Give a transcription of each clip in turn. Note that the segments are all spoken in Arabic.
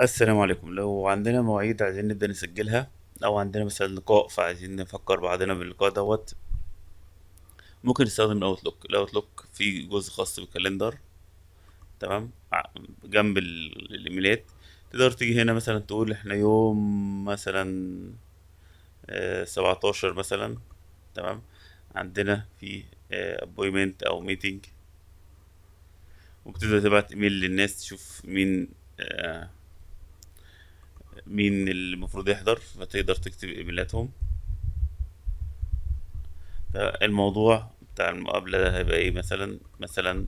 السلام عليكم لو عندنا مواعيد عايزين نبدأ نسجلها أو عندنا مثلا لقاء فعايزين نفكر بعضنا باللقاء دوت ممكن نستخدم الأوتلوك الأوتلوك فيه جزء خاص بالكالندر تمام جنب الإيميلات تقدر تيجي هنا مثلا تقول إحنا يوم مثلا آه، سبعتاشر مثلا تمام عندنا في أبويمنت آه، أو ميتنج وبتبدأ تبعت إيميل للناس تشوف مين آه مين اللي المفروض يحضر فتقدر تكتب ايميلاتهم الموضوع بتاع المقابلة ده هيبقى ايه مثلا مثلا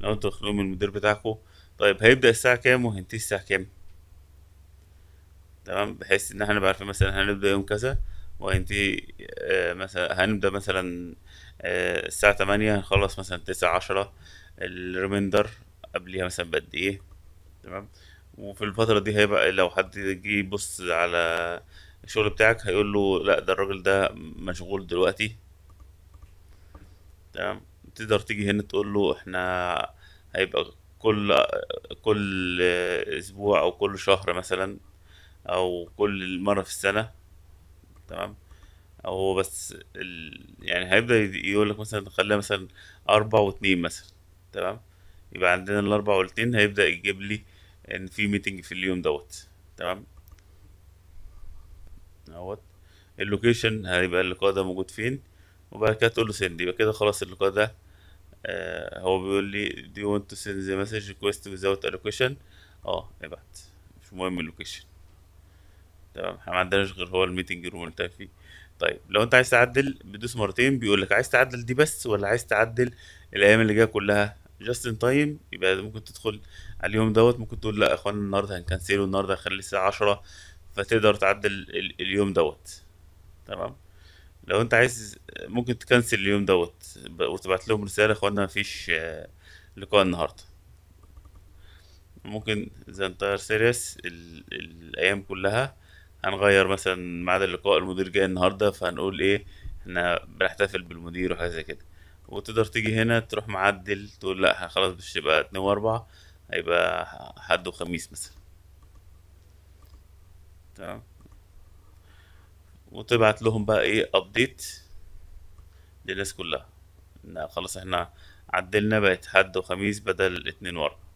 لو انتوا تخلقوا من المدير بتاعكم طيب هيبدأ الساعة كام وهينتهي الساعة كام تمام بحيث ان احنا نبقى عارفين مثلا هنبدأ يوم كذا وهينتهي آه، مثلا هنبدأ مثلا آه، الساعة تمانية هنخلص مثلا تسعة عشرة الريميندر قبليها مثلا بقد ايه تمام وفي الفترة دي هيبقى لو حد جه يبص على الشغل بتاعك هيقول له لا ده الراجل ده مشغول دلوقتي تمام تقدر تيجي هنا تقول له احنا هيبقى كل كل اسبوع او كل شهر مثلا او كل مره في السنه تمام او بس ال... يعني هيبدا يقول لك مثلا خليها مثلا اربعة واتنين مثلا تمام يبقى عندنا الاربع والاثنين هيبدا يجيب لي ان في ميتنج في اليوم دوت تمام دوت اللوكيشن هيبقى اللقاء ده موجود فين وبعد كده تقول له سند يبقى كده خلاص اللقاء ده آه هو بيقول لي do you want to send the message request without a location اه ابعت مش مهم اللوكيشن تمام احنا ما عندناش غير هو الميتنج روم اللي فيه طيب لو انت عايز تعدل بتدوس مرتين بيقول لك عايز تعدل دي بس ولا عايز تعدل الايام اللي جايه كلها جاست ان تايم طيب، يبقى ممكن تدخل على اليوم دوت ممكن تقول لا يا اخوانا النهارده هنكنسله النهارده هنخليه الساعه 10 فتقدر تعدل اليوم دوت تمام لو انت عايز ممكن تكنسل اليوم دوت وتبعت لهم رساله اخوانا مفيش آه، لقاء النهارده ممكن زي انتاير سيريس الايام كلها هنغير مثلا ميعاد اللقاء المدير جاي النهارده فهنقول ايه احنا بنحتفل بالمدير وحاجه زي كده وتقدر تيجي هنا تروح معدل تقول لا خلاص مش هيبقى اتنين واربعة هيبقى حد وخميس مثلا تمام وتبعت لهم بقى ايه ابديت للناس كلها ان خلاص احنا عدلنا بقت حد وخميس بدل اتنين واربعة